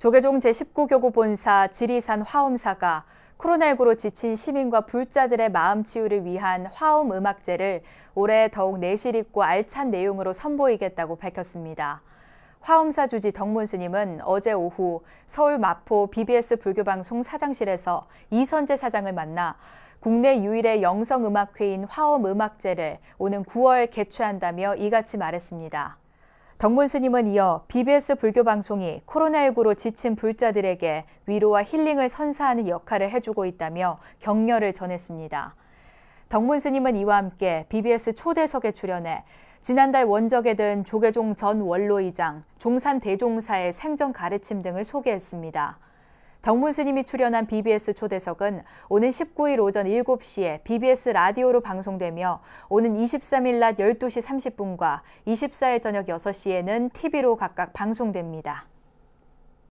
조계종 제19교구 본사 지리산 화엄사가 코로나19로 지친 시민과 불자들의 마음 치유를 위한 화엄 음악제를 올해 더욱 내실 있고 알찬 내용으로 선보이겠다고 밝혔습니다. 화엄사 주지 덕문 스님은 어제 오후 서울 마포 BBS 불교방송 사장실에서 이선재 사장을 만나 국내 유일의 영성음악회인 화엄음악제를 오는 9월 개최한다며 이같이 말했습니다. 덕문 스님은 이어 BBS 불교 방송이 코로나19로 지친 불자들에게 위로와 힐링을 선사하는 역할을 해주고 있다며 격려를 전했습니다. 덕문 스님은 이와 함께 BBS 초대석에 출연해 지난달 원적에 든 조계종 전 원로이장, 종산 대종사의 생전 가르침 등을 소개했습니다. 정문 스님이 출연한 BBS 초대석은 오는 19일 오전 7시에 BBS 라디오로 방송되며 오는 23일 낮 12시 30분과 24일 저녁 6시에는 TV로 각각 방송됩니다.